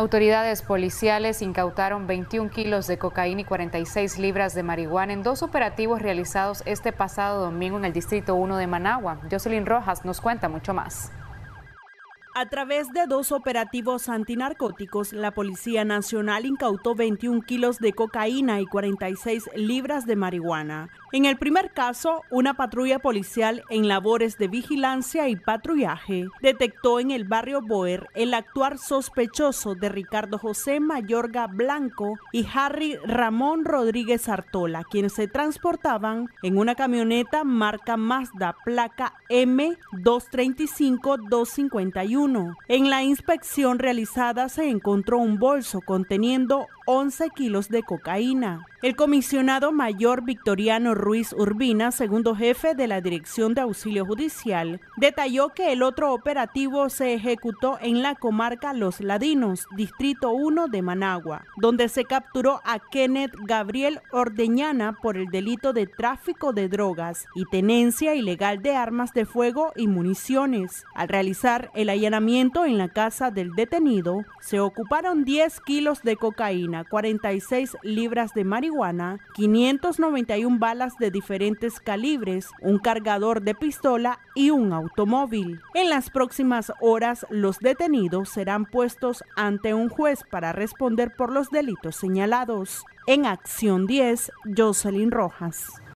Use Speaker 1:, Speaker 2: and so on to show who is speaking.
Speaker 1: Autoridades policiales incautaron 21 kilos de cocaína y 46 libras de marihuana en dos operativos realizados este pasado domingo en el Distrito 1 de Managua. Jocelyn Rojas nos cuenta mucho más.
Speaker 2: A través de dos operativos antinarcóticos, la Policía Nacional incautó 21 kilos de cocaína y 46 libras de marihuana. En el primer caso, una patrulla policial en labores de vigilancia y patrullaje detectó en el barrio Boer el actuar sospechoso de Ricardo José Mayorga Blanco y Harry Ramón Rodríguez Artola, quienes se transportaban en una camioneta marca Mazda placa m 235 251 En la inspección realizada se encontró un bolso conteniendo 11 kilos de cocaína. El comisionado mayor Victoriano Ruiz Urbina, segundo jefe de la Dirección de Auxilio Judicial, detalló que el otro operativo se ejecutó en la comarca Los Ladinos, Distrito 1 de Managua, donde se capturó a Kenneth Gabriel Ordeñana por el delito de tráfico de drogas y tenencia ilegal de armas de fuego y municiones. Al realizar el allanamiento en la casa del detenido, se ocuparon 10 kilos de cocaína, 46 libras de marihuana, 591 balas de diferentes calibres, un cargador de pistola y un automóvil. En las próximas horas, los detenidos serán puestos ante un juez para responder por los delitos señalados. En Acción 10, Jocelyn Rojas.